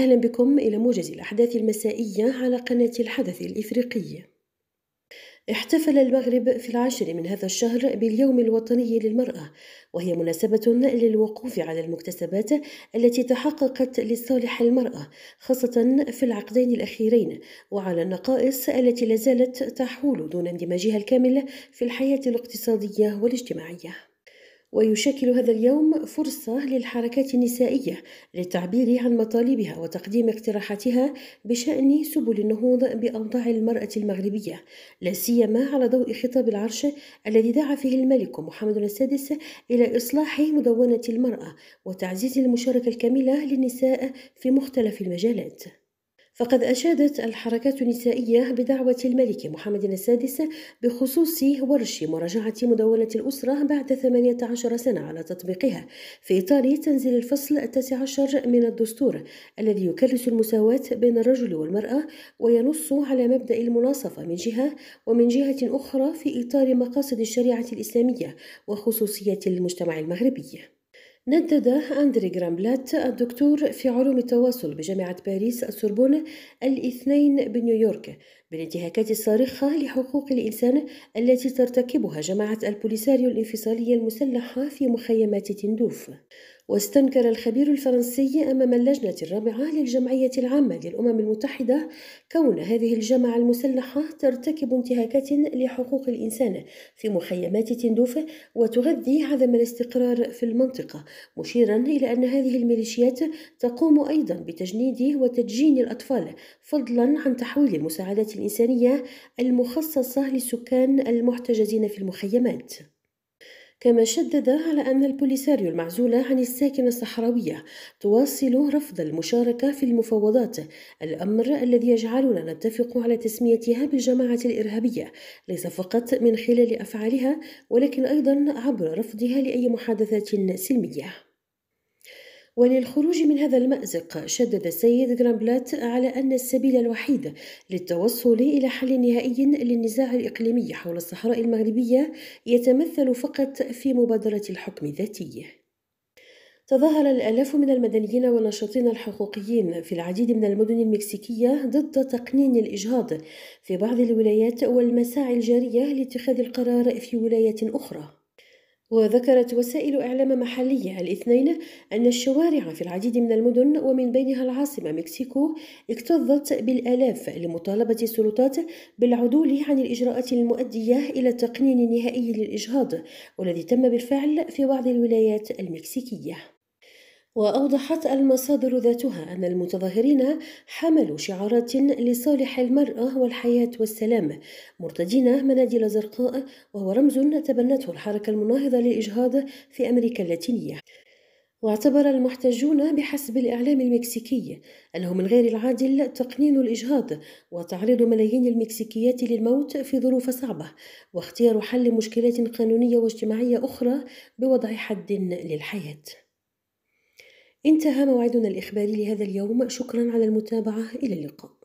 أهلا بكم إلى موجز الأحداث المسائية على قناة الحدث الإفريقي. احتفل المغرب في العاشر من هذا الشهر باليوم الوطني للمرأة، وهي مناسبة للوقوف على المكتسبات التي تحققت لصالح المرأة، خاصة في العقدين الأخيرين، وعلى النقائص التي لازالت تحول دون اندماجها الكامل في الحياة الاقتصادية والاجتماعية. ويشكل هذا اليوم فرصة للحركات النسائية للتعبير عن مطالبها وتقديم اقتراحاتها بشأن سبل النهوض بأوضاع المرأة المغربية لا سيما على ضوء خطاب العرش الذي دعا فيه الملك محمد السادس إلى إصلاح مدونة المرأة وتعزيز المشاركة الكاملة للنساء في مختلف المجالات فقد أشادت الحركات النسائية بدعوة الملك محمد السادس بخصوص ورش مراجعة مدونة الأسرة بعد 18 سنة على تطبيقها في إطار تنزيل الفصل التاسع عشر من الدستور الذي يكرس المساواة بين الرجل والمرأة وينص على مبدأ المناصفة من جهة ومن جهة أخرى في إطار مقاصد الشريعة الإسلامية وخصوصية المجتمع المغربي ندد أندري جرامبلات الدكتور في علوم التواصل بجامعة باريس السوربون الاثنين بنيويورك بالانتهاكات الصارخة لحقوق الإنسان التي ترتكبها جماعة البوليساريو الانفصالية المسلحة في مخيمات تندوف واستنكر الخبير الفرنسي أمام اللجنة الرابعة للجمعية العامة للأمم المتحدة كون هذه الجماعة المسلحة ترتكب انتهاكات لحقوق الإنسان في مخيمات تندوف وتغذي عدم الاستقرار في المنطقة مشيرا إلى أن هذه الميليشيات تقوم أيضا بتجنيد وتدجين الأطفال فضلا عن تحويل المساعدات الإنسانية المخصصة للسكان المحتجزين في المخيمات كما شدد على أن البوليساريو المعزولة عن الساكنة الصحراوية تواصل رفض المشاركة في المفاوضات الأمر الذي يجعلنا نتفق على تسميتها بالجماعة الإرهابية ليس فقط من خلال أفعالها ولكن أيضا عبر رفضها لأي محادثات سلمية وللخروج من هذا المأزق شدد السيد غرامبلات على أن السبيل الوحيد للتوصل إلى حل نهائي للنزاع الإقليمي حول الصحراء المغربية يتمثل فقط في مبادرة الحكم الذاتي تظاهر الآلاف من المدنيين والناشطين الحقوقيين في العديد من المدن المكسيكية ضد تقنين الإجهاض في بعض الولايات والمساعي الجارية لاتخاذ القرار في ولايات أخرى وذكرت وسائل إعلام محلية الاثنين أن الشوارع في العديد من المدن ومن بينها العاصمة مكسيكو اكتظت بالآلاف لمطالبة السلطات بالعدول عن الإجراءات المؤدية إلى التقنين النهائي للإجهاض والذي تم بالفعل في بعض الولايات المكسيكية وأوضحت المصادر ذاتها أن المتظاهرين حملوا شعارات لصالح المرأة والحياة والسلام مرتدين مناديل زرقاء وهو رمز تبنته الحركة المناهضة للإجهاض في أمريكا اللاتينية واعتبر المحتجون بحسب الإعلام المكسيكي أنه من غير العادل تقنين الإجهاض وتعريض ملايين المكسيكيات للموت في ظروف صعبة واختيار حل مشكلات قانونية واجتماعية أخرى بوضع حد للحياة انتهى موعدنا الإخباري لهذا اليوم شكرا على المتابعة إلى اللقاء